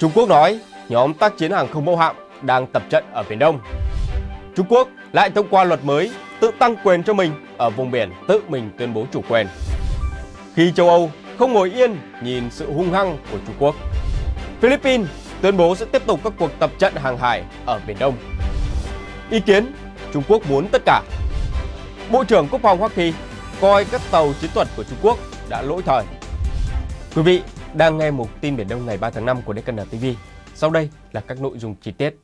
Trung Quốc nói nhóm tác chiến hàng không mẫu hạm đang tập trận ở Biển Đông. Trung Quốc lại thông qua luật mới tự tăng quyền cho mình ở vùng biển tự mình tuyên bố chủ quyền. Khi châu Âu không ngồi yên nhìn sự hung hăng của Trung Quốc. Philippines tuyên bố sẽ tiếp tục các cuộc tập trận hàng hải ở Biển Đông. Ý kiến Trung Quốc muốn tất cả. Bộ trưởng Quốc phòng Hoa Kỳ coi các tàu chiến thuật của Trung Quốc đã lỗi thời. Quý vị đang nghe một tin Biển Đông ngày 3 tháng 5 của Đài Dekana TV. Sau đây là các nội dung chi tiết.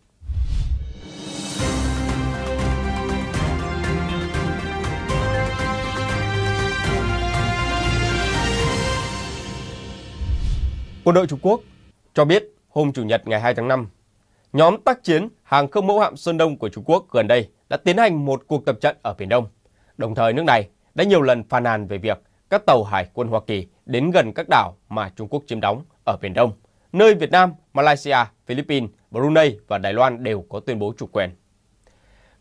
Quân đội Trung Quốc cho biết hôm Chủ nhật ngày 2 tháng 5, nhóm tác chiến hàng không mẫu hạm Sơn Đông của Trung Quốc gần đây đã tiến hành một cuộc tập trận ở Biển Đông. Đồng thời nước này đã nhiều lần phàn nàn về việc các tàu hải quân Hoa Kỳ đến gần các đảo mà Trung Quốc chiếm đóng ở Biển Đông, nơi Việt Nam, Malaysia, Philippines, Brunei và Đài Loan đều có tuyên bố chủ quyền.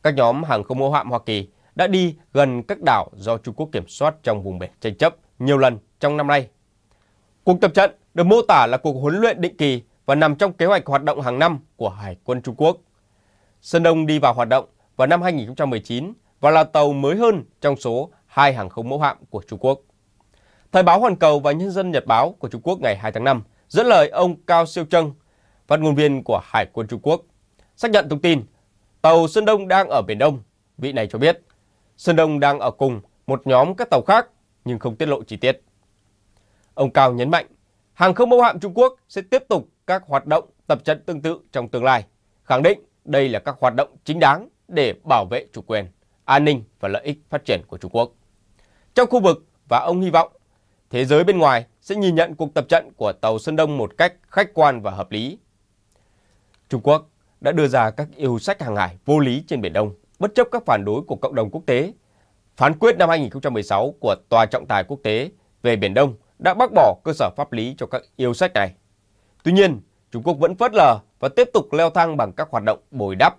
Các nhóm hàng không mẫu hạm Hoa Kỳ đã đi gần các đảo do Trung Quốc kiểm soát trong vùng biển tranh chấp nhiều lần trong năm nay. Cuộc tập trận được mô tả là cuộc huấn luyện định kỳ và nằm trong kế hoạch hoạt động hàng năm của Hải quân Trung Quốc. Sơn Đông đi vào hoạt động vào năm 2019 và là tàu mới hơn trong số hai hàng không mẫu hạm của Trung Quốc. Thời báo Hoàn Cầu và Nhân dân Nhật Báo của Trung Quốc ngày 2 tháng 5 dẫn lời ông Cao Siêu Trân, phát ngôn viên của Hải quân Trung Quốc, xác nhận thông tin tàu Sơn Đông đang ở Biển Đông. Vị này cho biết Sơn Đông đang ở cùng một nhóm các tàu khác nhưng không tiết lộ chi tiết. Ông Cao nhấn mạnh hàng không mẫu hạm Trung Quốc sẽ tiếp tục các hoạt động tập trận tương tự trong tương lai, khẳng định đây là các hoạt động chính đáng để bảo vệ chủ quyền, an ninh và lợi ích phát triển của Trung Quốc. Trong khu vực và ông hy vọng thế giới bên ngoài sẽ nhìn nhận cuộc tập trận của tàu Sơn Đông một cách khách quan và hợp lý. Trung Quốc đã đưa ra các yêu sách hàng hải vô lý trên Biển Đông, bất chấp các phản đối của cộng đồng quốc tế. Phán quyết năm 2016 của Tòa trọng tài quốc tế về Biển Đông đã bác bỏ cơ sở pháp lý cho các yêu sách này. Tuy nhiên, Trung Quốc vẫn phớt lờ và tiếp tục leo thang bằng các hoạt động bồi đắp,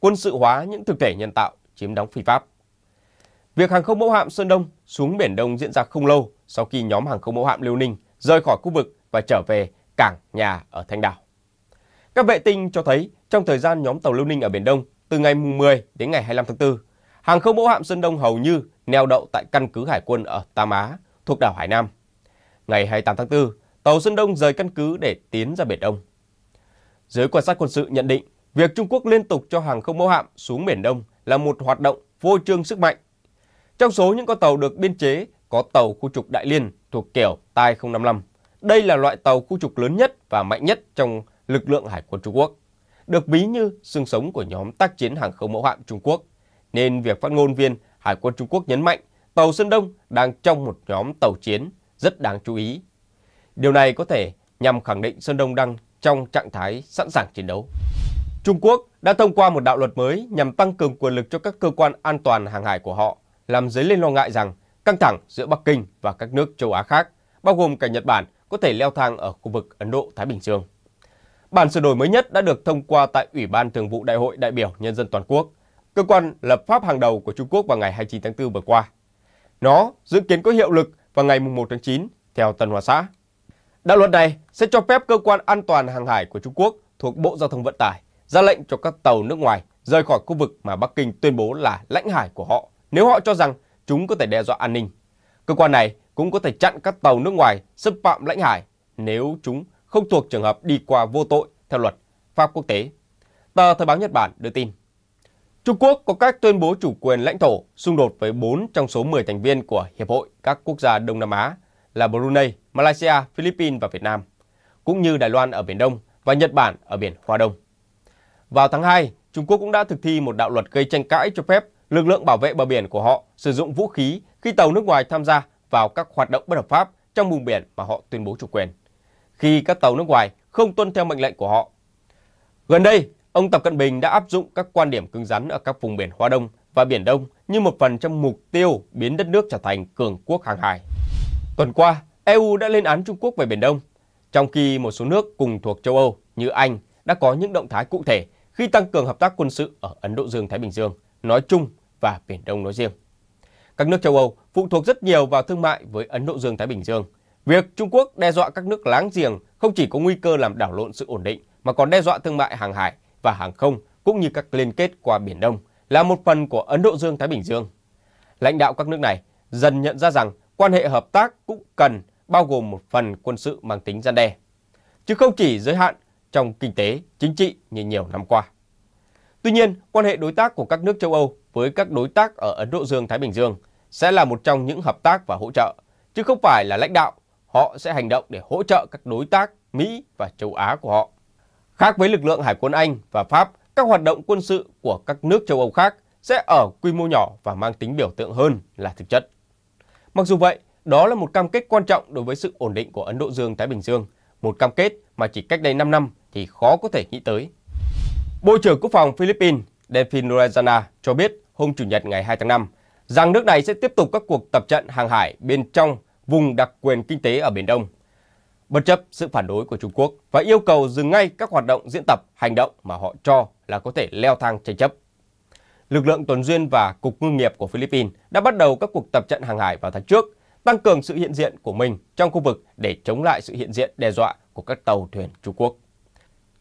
quân sự hóa những thực thể nhân tạo chiếm đóng phi pháp. Việc hàng không mẫu hạm Sơn Đông xuống Biển Đông diễn ra không lâu sau khi nhóm hàng không mẫu hạm Liêu Ninh rời khỏi khu vực và trở về cảng nhà ở Thanh Đảo. Các vệ tinh cho thấy trong thời gian nhóm tàu Liêu Ninh ở Biển Đông từ ngày 10 đến ngày 25 tháng 4, hàng không mẫu hạm Sơn Đông hầu như neo đậu tại căn cứ hải quân ở Tam Á thuộc đảo Hải Nam. Ngày 28 tháng 4, tàu Sơn Đông rời căn cứ để tiến ra Biển Đông. Giới quan sát quân sự nhận định, việc Trung Quốc liên tục cho hàng không mẫu hạm xuống Biển Đông là một hoạt động vô trương sức mạnh trong số những con tàu được biên chế có tàu khu trục Đại Liên thuộc kiểu Tai 055. Đây là loại tàu khu trục lớn nhất và mạnh nhất trong lực lượng hải quân Trung Quốc, được ví như xương sống của nhóm tác chiến hàng không mẫu hạm Trung Quốc. Nên việc phát ngôn viên Hải quân Trung Quốc nhấn mạnh tàu Sơn Đông đang trong một nhóm tàu chiến rất đáng chú ý. Điều này có thể nhằm khẳng định Sơn Đông đang trong trạng thái sẵn sàng chiến đấu. Trung Quốc đã thông qua một đạo luật mới nhằm tăng cường quyền lực cho các cơ quan an toàn hàng hải của họ làm dấy lên lo ngại rằng căng thẳng giữa Bắc Kinh và các nước châu Á khác, bao gồm cả Nhật Bản, có thể leo thang ở khu vực Ấn Độ-Thái Bình Dương. Bản sửa đổi mới nhất đã được thông qua tại Ủy ban Thường vụ Đại hội đại biểu Nhân dân toàn quốc, cơ quan lập pháp hàng đầu của Trung Quốc vào ngày 29 tháng 4 vừa qua. Nó dự kiến có hiệu lực vào ngày 1 tháng 9 theo Tân Hoa Xã. Đạo luật này sẽ cho phép cơ quan an toàn hàng hải của Trung Quốc thuộc Bộ Giao thông Vận tải ra lệnh cho các tàu nước ngoài rời khỏi khu vực mà Bắc Kinh tuyên bố là lãnh hải của họ nếu họ cho rằng chúng có thể đe dọa an ninh. Cơ quan này cũng có thể chặn các tàu nước ngoài xâm phạm lãnh hải nếu chúng không thuộc trường hợp đi qua vô tội theo luật pháp quốc tế. Tờ Thời báo Nhật Bản đưa tin. Trung Quốc có cách tuyên bố chủ quyền lãnh thổ xung đột với 4 trong số 10 thành viên của Hiệp hội các quốc gia Đông Nam Á là Brunei, Malaysia, Philippines và Việt Nam, cũng như Đài Loan ở Biển Đông và Nhật Bản ở Biển Hoa Đông. Vào tháng 2, Trung Quốc cũng đã thực thi một đạo luật gây tranh cãi cho phép lực lượng bảo vệ bờ biển của họ sử dụng vũ khí khi tàu nước ngoài tham gia vào các hoạt động bất hợp pháp trong vùng biển mà họ tuyên bố chủ quyền, khi các tàu nước ngoài không tuân theo mệnh lệnh của họ. Gần đây, ông Tập Cận Bình đã áp dụng các quan điểm cứng rắn ở các vùng biển Hoa Đông và Biển Đông như một phần trong mục tiêu biến đất nước trở thành cường quốc hàng hải. Tuần qua, EU đã lên án Trung Quốc về Biển Đông, trong khi một số nước cùng thuộc châu Âu như Anh đã có những động thái cụ thể khi tăng cường hợp tác quân sự ở Ấn Độ Dương-Thái Bình Dương nói chung và Biển Đông nói riêng. Các nước châu Âu phụ thuộc rất nhiều vào thương mại với Ấn Độ Dương-Thái Bình Dương. Việc Trung Quốc đe dọa các nước láng giềng không chỉ có nguy cơ làm đảo lộn sự ổn định mà còn đe dọa thương mại hàng hải và hàng không cũng như các liên kết qua Biển Đông là một phần của Ấn Độ Dương-Thái Bình Dương. Lãnh đạo các nước này dần nhận ra rằng quan hệ hợp tác cũng cần bao gồm một phần quân sự mang tính gian đe, chứ không chỉ giới hạn trong kinh tế, chính trị như nhiều năm qua. Tuy nhiên, quan hệ đối tác của các nước châu Âu với các đối tác ở Ấn Độ Dương-Thái Bình Dương sẽ là một trong những hợp tác và hỗ trợ, chứ không phải là lãnh đạo. Họ sẽ hành động để hỗ trợ các đối tác Mỹ và châu Á của họ. Khác với lực lượng Hải quân Anh và Pháp, các hoạt động quân sự của các nước châu Âu khác sẽ ở quy mô nhỏ và mang tính biểu tượng hơn là thực chất. Mặc dù vậy, đó là một cam kết quan trọng đối với sự ổn định của Ấn Độ Dương-Thái Bình Dương, một cam kết mà chỉ cách đây 5 năm thì khó có thể nghĩ tới. Bộ trưởng Quốc phòng Philippines Delfin Lorenzana cho biết hôm Chủ nhật ngày 2 tháng 5 rằng nước này sẽ tiếp tục các cuộc tập trận hàng hải bên trong vùng đặc quyền kinh tế ở Biển Đông, bất chấp sự phản đối của Trung Quốc và yêu cầu dừng ngay các hoạt động diễn tập, hành động mà họ cho là có thể leo thang tranh chấp. Lực lượng tuần duyên và Cục Ngư nghiệp của Philippines đã bắt đầu các cuộc tập trận hàng hải vào tháng trước, tăng cường sự hiện diện của mình trong khu vực để chống lại sự hiện diện đe dọa của các tàu thuyền Trung Quốc.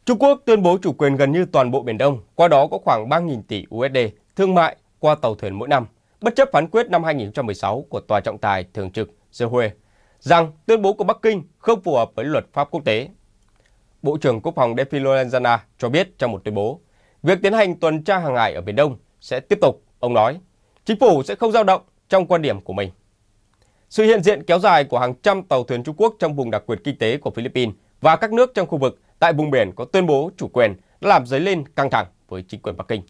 Trung Quốc tuyên bố chủ quyền gần như toàn bộ Biển Đông, qua đó có khoảng 3.000 tỷ USD thương mại qua tàu thuyền mỗi năm, bất chấp phán quyết năm 2016 của Tòa trọng tài thường trực The Hague rằng tuyên bố của Bắc Kinh không phù hợp với luật pháp quốc tế. Bộ trưởng Quốc phòng Delphi Lorenzana cho biết trong một tuyên bố, việc tiến hành tuần tra hàng hải ở Biển Đông sẽ tiếp tục, ông nói. Chính phủ sẽ không dao động trong quan điểm của mình. Sự hiện diện kéo dài của hàng trăm tàu thuyền Trung Quốc trong vùng đặc quyền kinh tế của Philippines và các nước trong khu vực tại vùng biển có tuyên bố chủ quyền đã làm dấy lên căng thẳng với chính quyền Bắc Kinh.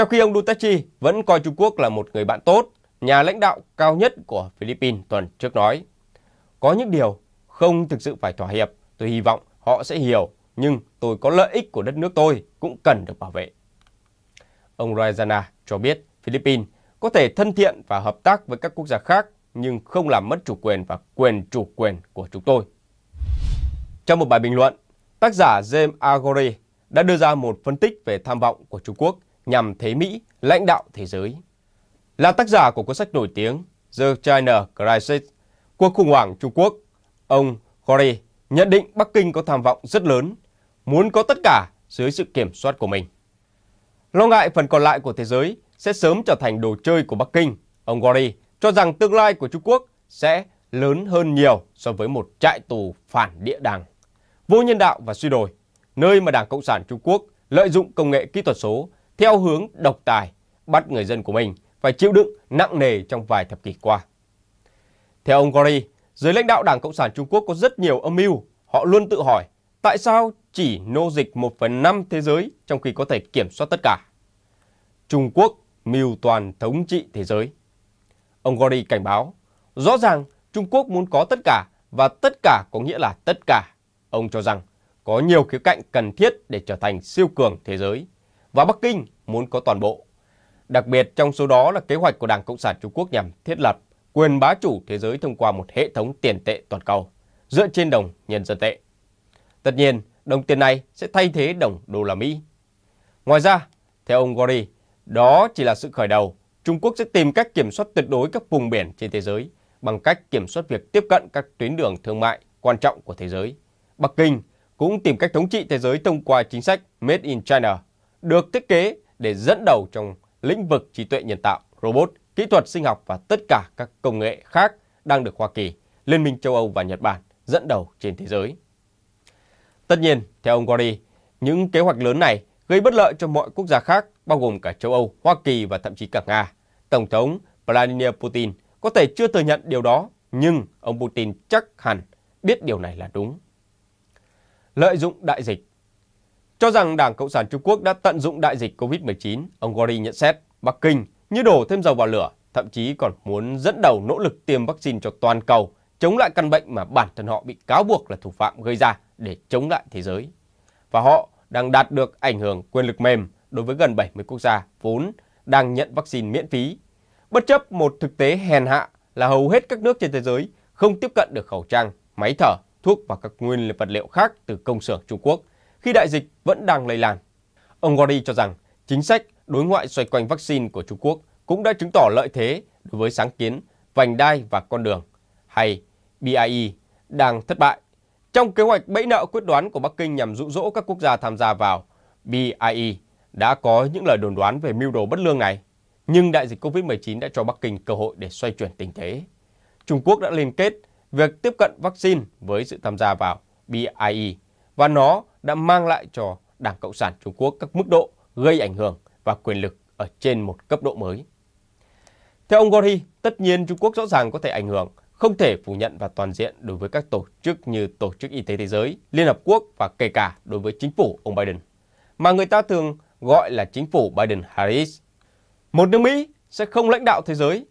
Trong khi ông Duterte vẫn coi Trung Quốc là một người bạn tốt, nhà lãnh đạo cao nhất của Philippines tuần trước nói. Có những điều không thực sự phải thỏa hiệp, tôi hy vọng họ sẽ hiểu, nhưng tôi có lợi ích của đất nước tôi cũng cần được bảo vệ. Ông Rajana cho biết Philippines có thể thân thiện và hợp tác với các quốc gia khác nhưng không làm mất chủ quyền và quyền chủ quyền của chúng tôi. Trong một bài bình luận, tác giả James Agori đã đưa ra một phân tích về tham vọng của Trung Quốc nhằm thế Mỹ lãnh đạo thế giới. Là tác giả của cuốn sách nổi tiếng The China Crisis, cuộc khủng hoảng Trung Quốc, ông Corey nhận định Bắc Kinh có tham vọng rất lớn, muốn có tất cả dưới sự kiểm soát của mình. Lo ngại phần còn lại của thế giới sẽ sớm trở thành đồ chơi của Bắc Kinh, ông Corey cho rằng tương lai của Trung Quốc sẽ lớn hơn nhiều so với một trại tù phản địa đàng, vô nhân đạo và suy đồi, nơi mà Đảng Cộng sản Trung Quốc lợi dụng công nghệ kỹ thuật số theo hướng độc tài, bắt người dân của mình phải chịu đựng nặng nề trong vài thập kỷ qua. Theo ông Gori, dưới lãnh đạo Đảng Cộng sản Trung Quốc có rất nhiều âm mưu. Họ luôn tự hỏi tại sao chỉ nô dịch 1 phần 5 thế giới trong khi có thể kiểm soát tất cả. Trung Quốc mưu toàn thống trị thế giới. Ông Gori cảnh báo, rõ ràng Trung Quốc muốn có tất cả và tất cả có nghĩa là tất cả. Ông cho rằng có nhiều khía cạnh cần thiết để trở thành siêu cường thế giới và Bắc Kinh muốn có toàn bộ. Đặc biệt trong số đó là kế hoạch của Đảng Cộng sản Trung Quốc nhằm thiết lập quyền bá chủ thế giới thông qua một hệ thống tiền tệ toàn cầu dựa trên đồng nhân dân tệ. Tất nhiên, đồng tiền này sẽ thay thế đồng đô la Mỹ. Ngoài ra, theo ông Gori, đó chỉ là sự khởi đầu. Trung Quốc sẽ tìm cách kiểm soát tuyệt đối các vùng biển trên thế giới bằng cách kiểm soát việc tiếp cận các tuyến đường thương mại quan trọng của thế giới. Bắc Kinh cũng tìm cách thống trị thế giới thông qua chính sách Made in China được thiết kế để dẫn đầu trong lĩnh vực trí tuệ nhân tạo, robot, kỹ thuật sinh học và tất cả các công nghệ khác đang được Hoa Kỳ, Liên minh châu Âu và Nhật Bản dẫn đầu trên thế giới. Tất nhiên, theo ông Gori, những kế hoạch lớn này gây bất lợi cho mọi quốc gia khác, bao gồm cả châu Âu, Hoa Kỳ và thậm chí cả Nga. Tổng thống Vladimir Putin có thể chưa thừa nhận điều đó, nhưng ông Putin chắc hẳn biết điều này là đúng. Lợi dụng đại dịch cho rằng Đảng Cộng sản Trung Quốc đã tận dụng đại dịch COVID-19, ông Gori nhận xét Bắc Kinh như đổ thêm dầu vào lửa, thậm chí còn muốn dẫn đầu nỗ lực tiêm vaccine cho toàn cầu, chống lại căn bệnh mà bản thân họ bị cáo buộc là thủ phạm gây ra để chống lại thế giới. Và họ đang đạt được ảnh hưởng quyền lực mềm đối với gần 70 quốc gia vốn đang nhận vaccine miễn phí. Bất chấp một thực tế hèn hạ là hầu hết các nước trên thế giới không tiếp cận được khẩu trang, máy thở, thuốc và các nguyên vật liệu khác từ công xưởng Trung Quốc khi đại dịch vẫn đang lây lan. Ông Gori cho rằng chính sách đối ngoại xoay quanh vaccine của Trung Quốc cũng đã chứng tỏ lợi thế đối với sáng kiến Vành đai và Con đường hay BIE đang thất bại. Trong kế hoạch bẫy nợ quyết đoán của Bắc Kinh nhằm dụ dỗ các quốc gia tham gia vào BIE đã có những lời đồn đoán về mưu đồ bất lương này, nhưng đại dịch COVID-19 đã cho Bắc Kinh cơ hội để xoay chuyển tình thế. Trung Quốc đã liên kết việc tiếp cận vaccine với sự tham gia vào BIE và nó đã mang lại cho Đảng Cộng sản Trung Quốc các mức độ gây ảnh hưởng và quyền lực ở trên một cấp độ mới. Theo ông Gori, tất nhiên Trung Quốc rõ ràng có thể ảnh hưởng, không thể phủ nhận và toàn diện đối với các tổ chức như Tổ chức Y tế Thế giới, Liên Hợp Quốc và kể cả đối với chính phủ ông Biden, mà người ta thường gọi là chính phủ Biden-Harris. Một nước Mỹ sẽ không lãnh đạo thế giới.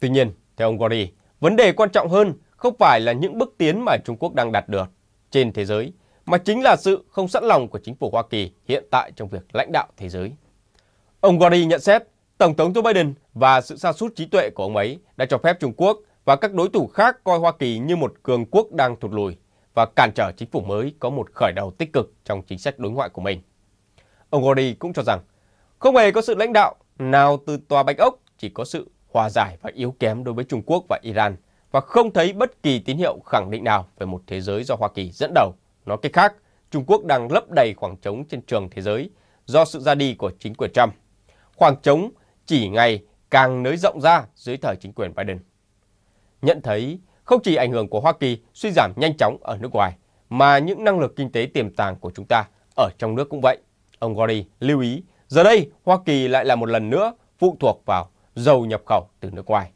Tuy nhiên, theo ông Gori, vấn đề quan trọng hơn không phải là những bước tiến mà Trung Quốc đang đạt được trên thế giới, mà chính là sự không sẵn lòng của chính phủ Hoa Kỳ hiện tại trong việc lãnh đạo thế giới. Ông Gori nhận xét Tổng thống Joe Biden và sự sa sút trí tuệ của ông ấy đã cho phép Trung Quốc và các đối thủ khác coi Hoa Kỳ như một cường quốc đang thụt lùi và cản trở chính phủ mới có một khởi đầu tích cực trong chính sách đối ngoại của mình. Ông Gordy cũng cho rằng không hề có sự lãnh đạo nào từ tòa Bạch Ốc, chỉ có sự hòa giải và yếu kém đối với Trung Quốc và Iran và không thấy bất kỳ tín hiệu khẳng định nào về một thế giới do Hoa Kỳ dẫn đầu Nói cách khác, Trung Quốc đang lấp đầy khoảng trống trên trường thế giới do sự ra đi của chính quyền Trump. Khoảng trống chỉ ngày càng nới rộng ra dưới thời chính quyền Biden. Nhận thấy không chỉ ảnh hưởng của Hoa Kỳ suy giảm nhanh chóng ở nước ngoài, mà những năng lực kinh tế tiềm tàng của chúng ta ở trong nước cũng vậy. Ông Gori lưu ý, giờ đây Hoa Kỳ lại là một lần nữa phụ thuộc vào dầu nhập khẩu từ nước ngoài,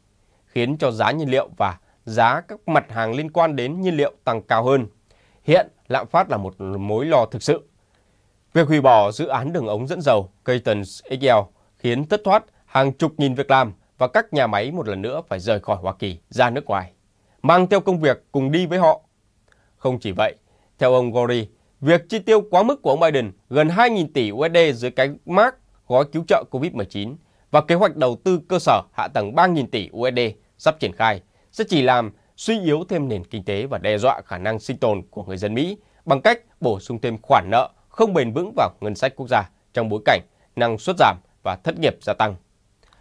khiến cho giá nhiên liệu và giá các mặt hàng liên quan đến nhiên liệu tăng cao hơn Hiện, lạm phát là một mối lo thực sự. Việc hủy bỏ dự án đường ống dẫn dầu Clayton XL khiến thất thoát hàng chục nghìn việc làm và các nhà máy một lần nữa phải rời khỏi Hoa Kỳ ra nước ngoài, mang theo công việc cùng đi với họ. Không chỉ vậy, theo ông Gori, việc chi tiêu quá mức của ông Biden gần 2.000 tỷ USD dưới cái mác gói cứu trợ COVID-19 và kế hoạch đầu tư cơ sở hạ tầng 3.000 tỷ USD sắp triển khai sẽ chỉ làm suy yếu thêm nền kinh tế và đe dọa khả năng sinh tồn của người dân Mỹ bằng cách bổ sung thêm khoản nợ không bền vững vào ngân sách quốc gia trong bối cảnh năng suất giảm và thất nghiệp gia tăng.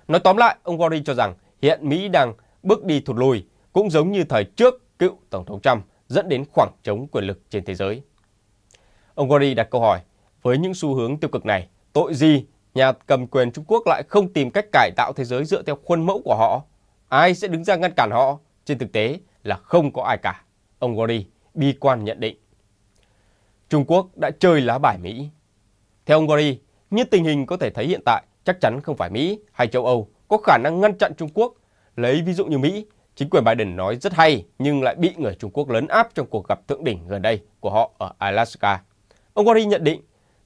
Nói tóm lại, ông Warren cho rằng hiện Mỹ đang bước đi thụt lùi cũng giống như thời trước cựu Tổng thống Trump dẫn đến khoảng trống quyền lực trên thế giới. Ông Warren đặt câu hỏi, với những xu hướng tiêu cực này, tội gì nhà cầm quyền Trung Quốc lại không tìm cách cải tạo thế giới dựa theo khuôn mẫu của họ? Ai sẽ đứng ra ngăn cản họ? Trên thực tế là không có ai cả, ông Gori bi quan nhận định. Trung Quốc đã chơi lá bài Mỹ. Theo ông Gori, như tình hình có thể thấy hiện tại, chắc chắn không phải Mỹ hay châu Âu có khả năng ngăn chặn Trung Quốc. Lấy ví dụ như Mỹ, chính quyền Biden nói rất hay nhưng lại bị người Trung Quốc lớn áp trong cuộc gặp thượng đỉnh gần đây của họ ở Alaska. Ông Gori nhận định,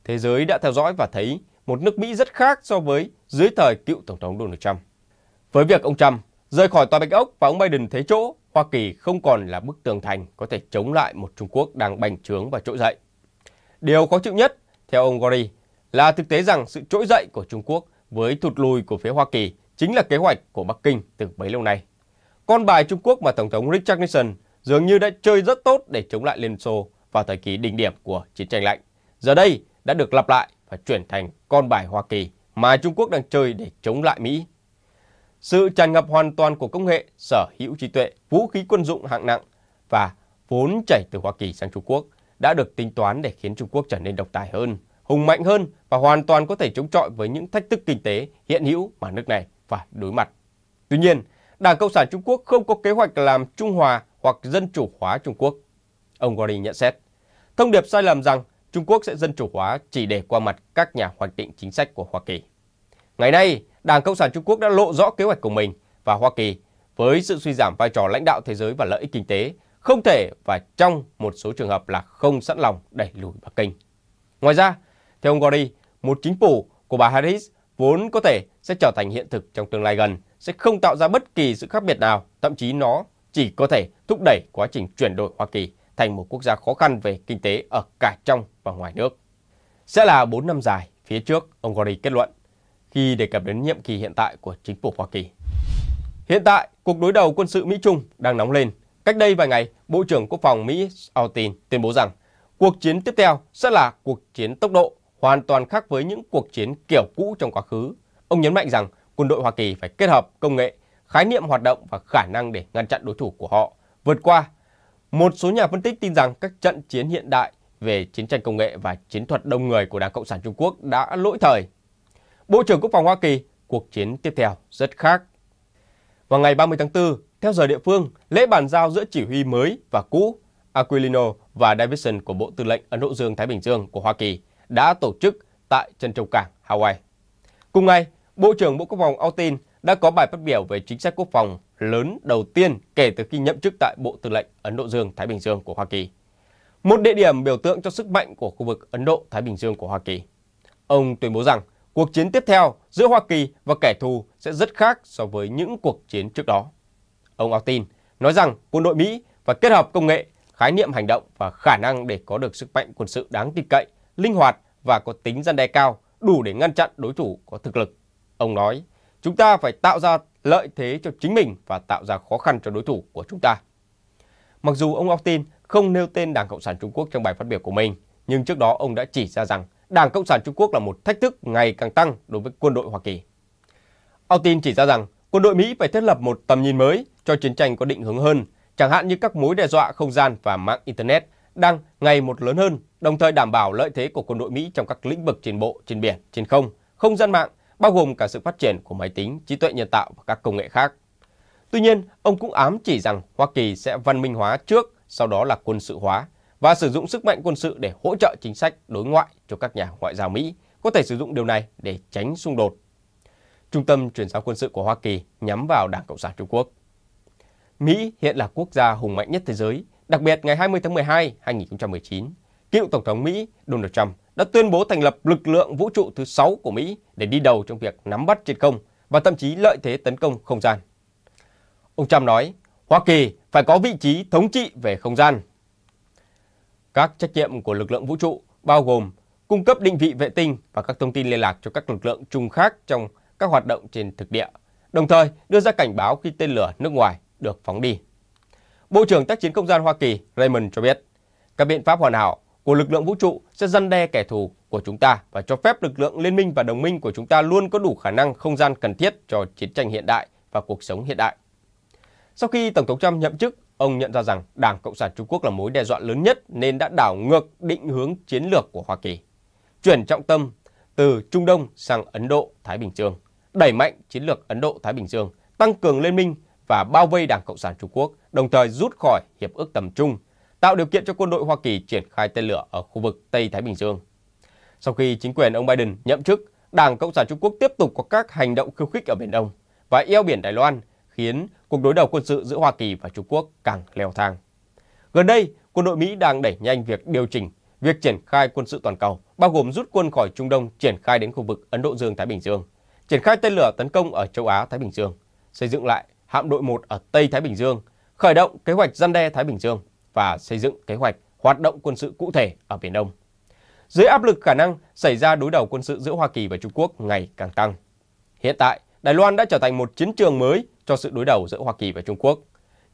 thế giới đã theo dõi và thấy một nước Mỹ rất khác so với dưới thời cựu Tổng thống Donald Trump. Với việc ông Trump Rời khỏi tòa Bạch Ốc và ông Biden thế chỗ, Hoa Kỳ không còn là bức tường thành có thể chống lại một Trung Quốc đang bành trướng và trỗi dậy. Điều khó chịu nhất, theo ông Gori, là thực tế rằng sự trỗi dậy của Trung Quốc với thụt lùi của phía Hoa Kỳ chính là kế hoạch của Bắc Kinh từ bấy lâu nay. Con bài Trung Quốc mà Tổng thống Richard Nixon dường như đã chơi rất tốt để chống lại Liên Xô vào thời kỳ đỉnh điểm của chiến tranh lạnh. Giờ đây đã được lặp lại và chuyển thành con bài Hoa Kỳ mà Trung Quốc đang chơi để chống lại Mỹ sự tràn ngập hoàn toàn của công nghệ, sở hữu trí tuệ, vũ khí quân dụng hạng nặng và vốn chảy từ Hoa Kỳ sang Trung Quốc đã được tính toán để khiến Trung Quốc trở nên độc tài hơn, hùng mạnh hơn và hoàn toàn có thể chống chọi với những thách thức kinh tế hiện hữu mà nước này phải đối mặt. Tuy nhiên, Đảng Cộng sản Trung Quốc không có kế hoạch làm Trung Hòa hoặc dân chủ hóa Trung Quốc. Ông Gori nhận xét, thông điệp sai lầm rằng Trung Quốc sẽ dân chủ hóa chỉ để qua mặt các nhà hoạch định chính sách của Hoa Kỳ. Ngày nay, Đảng Cộng sản Trung Quốc đã lộ rõ kế hoạch của mình và Hoa Kỳ với sự suy giảm vai trò lãnh đạo thế giới và lợi ích kinh tế không thể và trong một số trường hợp là không sẵn lòng đẩy lùi Bắc Kinh. Ngoài ra, theo ông Gordy, một chính phủ của bà Harris vốn có thể sẽ trở thành hiện thực trong tương lai gần, sẽ không tạo ra bất kỳ sự khác biệt nào, thậm chí nó chỉ có thể thúc đẩy quá trình chuyển đổi Hoa Kỳ thành một quốc gia khó khăn về kinh tế ở cả trong và ngoài nước. Sẽ là 4 năm dài phía trước, ông Gordy kết luận khi đề cập đến nhiệm kỳ hiện tại của chính phủ Hoa Kỳ. Hiện tại, cuộc đối đầu quân sự Mỹ-Trung đang nóng lên. Cách đây vài ngày, Bộ trưởng Quốc phòng Mỹ Austin tuyên bố rằng cuộc chiến tiếp theo sẽ là cuộc chiến tốc độ, hoàn toàn khác với những cuộc chiến kiểu cũ trong quá khứ. Ông nhấn mạnh rằng quân đội Hoa Kỳ phải kết hợp công nghệ, khái niệm hoạt động và khả năng để ngăn chặn đối thủ của họ. Vượt qua, một số nhà phân tích tin rằng các trận chiến hiện đại về chiến tranh công nghệ và chiến thuật đông người của Đảng Cộng sản Trung Quốc đã lỗi thời Bộ trưởng Quốc phòng Hoa Kỳ, cuộc chiến tiếp theo rất khác. Vào ngày 30 tháng 4, theo giờ địa phương, lễ bàn giao giữa chỉ huy mới và cũ Aquilino và Davidson của Bộ Tư lệnh Ấn Độ Dương-Thái Bình Dương của Hoa Kỳ đã tổ chức tại chân châu cảng Hawaii. Cùng ngày, Bộ trưởng Bộ Quốc phòng Austin đã có bài phát biểu về chính sách quốc phòng lớn đầu tiên kể từ khi nhậm chức tại Bộ Tư lệnh Ấn Độ Dương-Thái Bình Dương của Hoa Kỳ, một địa điểm biểu tượng cho sức mạnh của khu vực Ấn Độ-Thái Bình Dương của Hoa Kỳ. Ông tuyên bố rằng cuộc chiến tiếp theo giữa Hoa Kỳ và kẻ thù sẽ rất khác so với những cuộc chiến trước đó. Ông Austin nói rằng quân đội Mỹ phải kết hợp công nghệ, khái niệm hành động và khả năng để có được sức mạnh quân sự đáng tin cậy, linh hoạt và có tính gian đe cao, đủ để ngăn chặn đối thủ có thực lực. Ông nói, chúng ta phải tạo ra lợi thế cho chính mình và tạo ra khó khăn cho đối thủ của chúng ta. Mặc dù ông Austin không nêu tên Đảng Cộng sản Trung Quốc trong bài phát biểu của mình, nhưng trước đó ông đã chỉ ra rằng Đảng Cộng sản Trung Quốc là một thách thức ngày càng tăng đối với quân đội Hoa Kỳ. Austin chỉ ra rằng quân đội Mỹ phải thiết lập một tầm nhìn mới cho chiến tranh có định hướng hơn, chẳng hạn như các mối đe dọa không gian và mạng Internet đang ngày một lớn hơn, đồng thời đảm bảo lợi thế của quân đội Mỹ trong các lĩnh vực trên bộ, trên biển, trên không, không gian mạng, bao gồm cả sự phát triển của máy tính, trí tuệ nhân tạo và các công nghệ khác. Tuy nhiên, ông cũng ám chỉ rằng Hoa Kỳ sẽ văn minh hóa trước, sau đó là quân sự hóa, và sử dụng sức mạnh quân sự để hỗ trợ chính sách đối ngoại cho các nhà ngoại giao Mỹ, có thể sử dụng điều này để tránh xung đột. Trung tâm truyền giáo quân sự của Hoa Kỳ nhắm vào Đảng Cộng sản Trung Quốc. Mỹ hiện là quốc gia hùng mạnh nhất thế giới, đặc biệt ngày 20 tháng 12, 2019, cựu Tổng thống Mỹ Donald Trump đã tuyên bố thành lập lực lượng vũ trụ thứ 6 của Mỹ để đi đầu trong việc nắm bắt trên không và thậm chí lợi thế tấn công không gian. Ông Trump nói, Hoa Kỳ phải có vị trí thống trị về không gian các trách nhiệm của lực lượng vũ trụ bao gồm cung cấp định vị vệ tinh và các thông tin liên lạc cho các lực lượng chung khác trong các hoạt động trên thực địa, đồng thời đưa ra cảnh báo khi tên lửa nước ngoài được phóng đi. Bộ trưởng Tác chiến Không gian Hoa Kỳ Raymond cho biết, các biện pháp hoàn hảo của lực lượng vũ trụ sẽ răn đe kẻ thù của chúng ta và cho phép lực lượng liên minh và đồng minh của chúng ta luôn có đủ khả năng không gian cần thiết cho chiến tranh hiện đại và cuộc sống hiện đại. Sau khi Tổng thống Trump nhậm chức, ông nhận ra rằng Đảng Cộng sản Trung Quốc là mối đe dọa lớn nhất nên đã đảo ngược định hướng chiến lược của Hoa Kỳ, chuyển trọng tâm từ Trung Đông sang Ấn Độ, Thái Bình Dương, đẩy mạnh chiến lược Ấn Độ Thái Bình Dương, tăng cường liên minh và bao vây Đảng Cộng sản Trung Quốc, đồng thời rút khỏi hiệp ước tầm trung, tạo điều kiện cho quân đội Hoa Kỳ triển khai tên lửa ở khu vực Tây Thái Bình Dương. Sau khi chính quyền ông Biden nhậm chức, Đảng Cộng sản Trung Quốc tiếp tục có các hành động khiêu khích ở Biển Đông và eo biển Đài Loan, khiến cuộc đối đầu quân sự giữa Hoa Kỳ và Trung Quốc càng leo thang. Gần đây, quân đội Mỹ đang đẩy nhanh việc điều chỉnh việc triển khai quân sự toàn cầu, bao gồm rút quân khỏi Trung Đông, triển khai đến khu vực Ấn Độ Dương Thái Bình Dương, triển khai tên lửa tấn công ở châu Á Thái Bình Dương, xây dựng lại hạm đội 1 ở Tây Thái Bình Dương, khởi động kế hoạch răn đe Thái Bình Dương và xây dựng kế hoạch hoạt động quân sự cụ thể ở Biển Đông. Dưới áp lực khả năng xảy ra đối đầu quân sự giữa Hoa Kỳ và Trung Quốc ngày càng tăng. Hiện tại, Đài Loan đã trở thành một chiến trường mới cho sự đối đầu giữa Hoa Kỳ và Trung Quốc.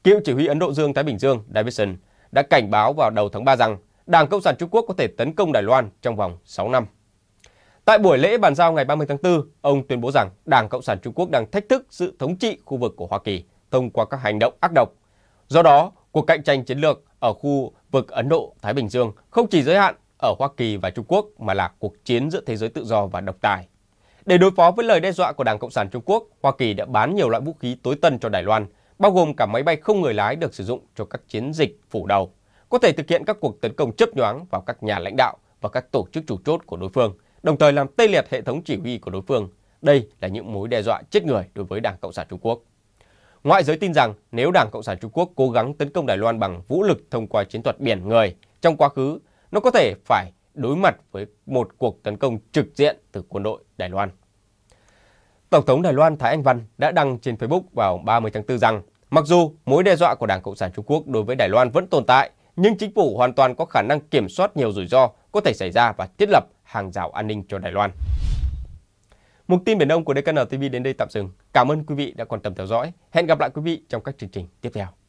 Cựu chỉ huy Ấn Độ Dương Thái Bình Dương Davidson đã cảnh báo vào đầu tháng 3 rằng Đảng Cộng sản Trung Quốc có thể tấn công Đài Loan trong vòng 6 năm. Tại buổi lễ bàn giao ngày 30 tháng 4, ông tuyên bố rằng Đảng Cộng sản Trung Quốc đang thách thức sự thống trị khu vực của Hoa Kỳ thông qua các hành động ác độc. Do đó, cuộc cạnh tranh chiến lược ở khu vực Ấn Độ-Thái Bình Dương không chỉ giới hạn ở Hoa Kỳ và Trung Quốc mà là cuộc chiến giữa thế giới tự do và độc tài. Để đối phó với lời đe dọa của Đảng Cộng sản Trung Quốc, Hoa Kỳ đã bán nhiều loại vũ khí tối tân cho Đài Loan, bao gồm cả máy bay không người lái được sử dụng cho các chiến dịch phủ đầu, có thể thực hiện các cuộc tấn công chớp nhoáng vào các nhà lãnh đạo và các tổ chức chủ chốt của đối phương, đồng thời làm tê liệt hệ thống chỉ huy của đối phương. Đây là những mối đe dọa chết người đối với Đảng Cộng sản Trung Quốc. Ngoại giới tin rằng nếu Đảng Cộng sản Trung Quốc cố gắng tấn công Đài Loan bằng vũ lực thông qua chiến thuật biển người trong quá khứ, nó có thể phải đối mặt với một cuộc tấn công trực diện từ quân đội Đài Loan. Tổng thống Đài Loan Thái Anh Văn đã đăng trên Facebook vào 30 tháng 4 rằng mặc dù mối đe dọa của Đảng Cộng sản Trung Quốc đối với Đài Loan vẫn tồn tại, nhưng chính phủ hoàn toàn có khả năng kiểm soát nhiều rủi ro có thể xảy ra và thiết lập hàng rào an ninh cho Đài Loan. Mục tin Biển Đông của DKN TV đến đây tạm dừng. Cảm ơn quý vị đã quan tâm theo dõi. Hẹn gặp lại quý vị trong các chương trình tiếp theo.